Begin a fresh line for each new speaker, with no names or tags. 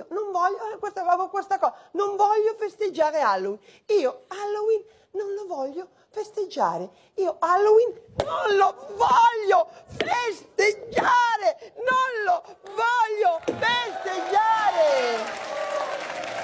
io non voglio, eh, questa, questa cosa, non voglio festeggiare Halloween. Io Halloween non lo voglio festeggiare. Io Halloween non lo voglio